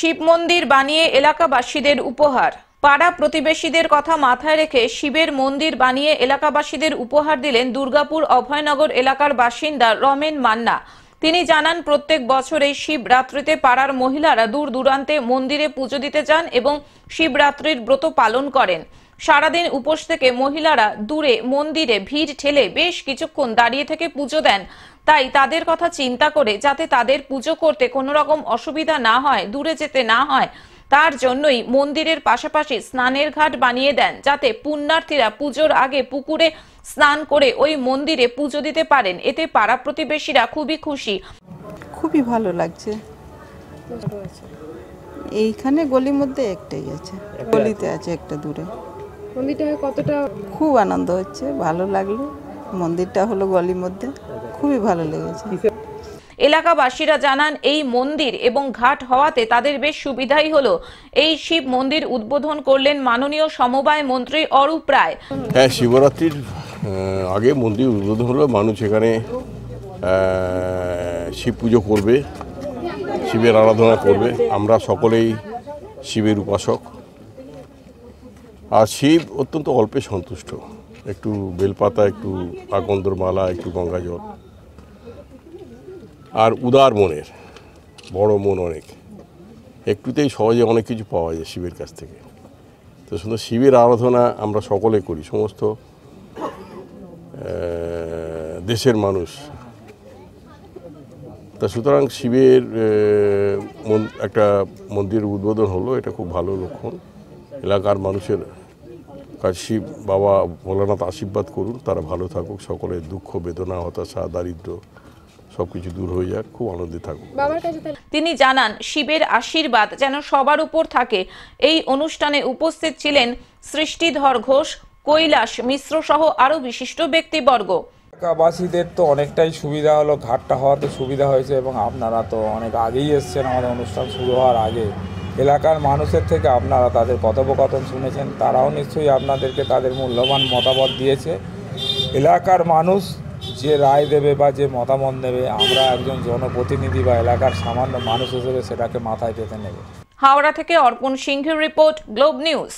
শিব মন্দির বানিয়ে এলাকাবাসীদের উপহার পাড়া প্রতিবেশীদের কথা মাথায় রেখে শিবের মন্দির বানিয়ে এলাকাবাসীদের উপহার দিলেন দুর্গাপুর অভয়নগর এলাকার বাসিন্দা রমেন মান্না তিনি জানান প্রত্যেক বছর এই শিবরাত্রিতে পাড়ার মহিলারা দূর দূরান্তে মন্দিরে পুজো দিতে যান এবং শিবরাত্রির ব্রত পালন করেন সারাদিন উপোস থেকে মহিলারা দূরে মন্দিরে ভিড় ঠেলে বেশ কিছুক্ষণ দাঁড়িয়ে থেকে পুজো দেন তাই তাদের কথা চিন্তা করে যাতে তাদের পুজো করতে কোনো রকম অসুবিধা না হয় দূরে যেতে না হয় তার জন্যই মন্দিরের পাশাপাশি স্নানের ঘাট বানিয়ে দেন যাতে পুণ্যার্থীরা পুজোর আগে পুকুরে স্নান করে ওই মন্দিরে পুজো দিতে পারেন এতে পাড়া প্রতিবেশীরা খুবই খুশি খুবই ভালো লাগছে এইখানে গলির মধ্যে একটাই আছে গলিতে আছে একটা দূরে মন্দিরটা কতটা খুব আনন্দ হচ্ছে ভালো লাগলো মন্দিরটা হলো গলির মধ্যে খুবই ভালো লেগেছে এলাকাবাসীরা জানান এই মন্দির এবং ঘাট হওয়াতে তাদের বেশ সুবিধাই হলো এই শিব মন্দির উদ্বোধন করলেন মাননীয় সমবায় মন্ত্রী অরূপ রায় হ্যাঁ শিবরাত্রির আগে মন্দির উদ্বোধন হলো মানুষ এখানে শিব পুজো করবে শিবের আরাধনা করবে আমরা সকলেই শিবের উপাসক আর শিব অত্যন্ত অল্পে সন্তুষ্ট একটু বেলপাতা একটু আগন্দর মালা একটু গঙ্গা জল আর উদার মনের বড় মন অনেক একটুতেই সহজে অনেক কিছু পাওয়া যায় শিবের কাছ থেকে তো শুধু শিবের আরাধনা আমরা সকলে করি সমস্ত দেশের মানুষ তা সুতরাং শিবের একটা মন্দির উদ্বোধন হলো এটা খুব ভালো লক্ষণ এলাকার মানুষের কাজ শিব বাবা ভোলানাথ আশীর্বাদ করুন তারা ভালো থাকুক সকলের দুঃখ বেদনা হতাশা দারিদ্র সবকিছু দূর হয়ে যাক খুব আনন্দে থাকুক তিনি জানান শিবের আশীর্বাদ যেন সবার উপর থাকে এই অনুষ্ঠানে উপস্থিত ছিলেন সৃষ্টিধর ঘোষ কৈলাস মিশ্র সহ আরও বিশিষ্ট ব্যক্তিবর্গ এলাকাবাসীদের তো অনেকটাই সুবিধা হলো ঘাটটা হওয়াতে সুবিধা হয়েছে এবং আপনারা তো অনেক আগেই এসছেন আমাদের অনুষ্ঠান শুরু হওয়ার আগে এলাকার মানুষের থেকে আপনারা তাদের কথোপকথন শুনেছেন তারাও নিশ্চয়ই আপনাদেরকে তাদের মূল্যবান মতামত দিয়েছে এলাকার মানুষ যে রায় দেবে বা যে মতামত নেবে আমরা একজন জনপ্রতিনিধি বা এলাকার সামান্য মানুষ হিসেবে সেটাকে মাথায় পেতে নেবে হাওড়া থেকে অর্পণ সিংহের রিপোর্ট গ্লোব নিউজ